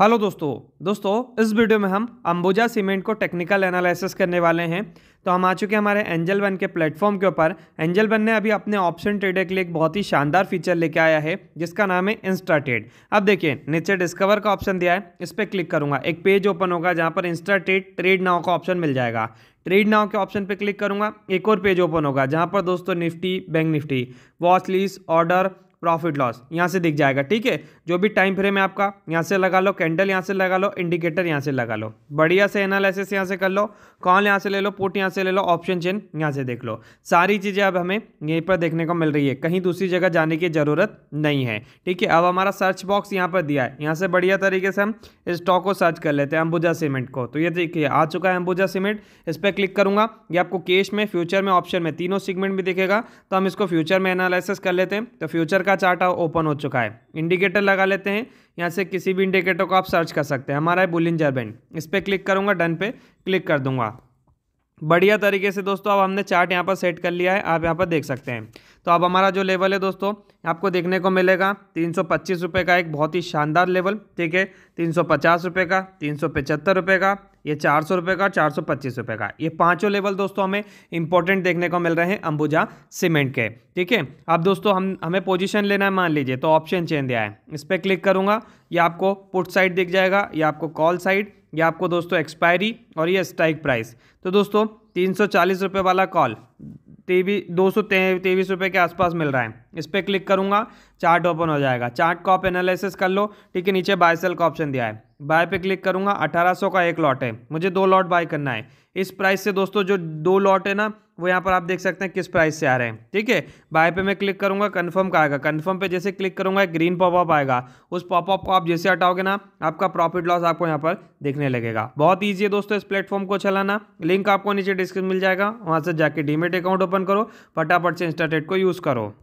hello दोस्तों दोस्तों इस वीडियो में हम अंबुजा सीमेंट को टेक्निकल एनालिसिस करने वाले हैं तो हम आ चुके हैं हमारे एंजल वन के प्लेटफॉर्म के ऊपर एंजल वन ने अभी अपने ऑप्शन ट्रेडर के लिए एक बहुत ही शानदार फीचर लेके आया है जिसका नाम है इंस्टा ट्रेड अब देखिए नीचे डिस्कवर का ऑप्शन दिया है इस पर क्लिक करूंगा एक पेज ओपन होगा जहाँ पर इंस्टा ट्रेड ट्रेड नाव का ऑप्शन मिल जाएगा ट्रेड नाव के ऑप्शन पर क्लिक करूंगा एक और पेज ओपन होगा जहाँ पर दोस्तों Nifty bank Nifty watch order profit loss यहाँ से दिख जाएगा ठीक है जो भी टाइम फ्रेम है आपका यहाँ से लगा लो कैंडल यहाँ से लगा लो इंडिकेटर यहाँ से लगा लो बढ़िया से एनालिसिस यहाँ से कर लो कॉल यहाँ से ले लो पुट यहाँ से ले लो ऑप्शन चेन यहाँ से देख लो सारी चीज़ें अब हमें यहीं पर देखने को मिल रही है कहीं दूसरी जगह जाने की ज़रूरत नहीं है ठीक है अब हमारा सर्च बॉक्स यहाँ पर दिया है यहाँ से बढ़िया तरीके से हम स्टॉक को सर्च कर लेते हैं अंबुजा सीमेंट को तो ये देखिए आ चुका है अंबुजा सीमेंट इस पर क्लिक करूँगा ये आपको केश में फ्यूचर में ऑप्शन में तीनों सीगमेंट भी दिखेगा तो हम इसको फ्यूचर में एनालिसिस कर लेते हैं तो फ्यूचर का का चार्ट ओपन हो चुका है इंडिकेटर लगा लेते हैं यहाँ से किसी भी इंडिकेटर को आप सर्च कर सकते हैं हमारा है बुलिन बैंड इस पर क्लिक करूँगा डन पे क्लिक कर दूंगा बढ़िया तरीके से दोस्तों अब हमने चार्ट यहाँ पर सेट कर लिया है आप यहाँ पर देख सकते हैं तो अब हमारा जो लेवल है दोस्तों आपको देखने को मिलेगा तीन रुपए का एक बहुत ही शानदार लेवल ठीक है तीन सौ का तीन सौ का ये चार सौ रुपये का चार सौ पच्चीस रुपये का ये पांचों लेवल दोस्तों हमें इंपॉर्टेंट देखने को मिल रहे हैं अंबुजा सीमेंट के ठीक है अब दोस्तों हम हमें पोजीशन लेना है मान लीजिए तो ऑप्शन चेंज दिया है इस पर क्लिक करूँगा ये आपको पुट साइड दिख जाएगा या आपको कॉल साइड या आपको दोस्तों एक्सपायरी और ये स्ट्राइक प्राइस तो दोस्तों तीन सौ चालीस रुपये वाला कॉल तेवी दो सौ तेईस रुपये के आसपास मिल रहा है इस पर क्लिक करूँगा चार्ट ओपन हो जाएगा चार्ट को आप एनालिसिस कर लो ठीक है नीचे बाय सेल का ऑप्शन दिया है बाय पे क्लिक करूँगा 1800 का एक लॉट है मुझे दो लॉट बाय करना है इस प्राइस से दोस्तों जो दो लॉट है ना वो यहाँ पर आप देख सकते हैं किस प्राइस से आ रहे हैं ठीक है बाय पे मैं क्लिक करूँगा कन्फर्म का आएगा कन्फर्म पे जैसे क्लिक करूँगा एक ग्रीन पॉपअप आएगा उस पॉपअप को आप जैसे हटाओगे ना आपका प्रॉफिट लॉस आपको यहाँ पर देखने लगेगा बहुत ईजी है दोस्तों इस प्लेटफॉर्म को चलाना लिंक आपको नीचे डिस्क्रिप्शन मिल जाएगा वहाँ से जाके डीमेट अकाउंट ओपन करो फटाफट से इंस्टाटेट को यूज़ करो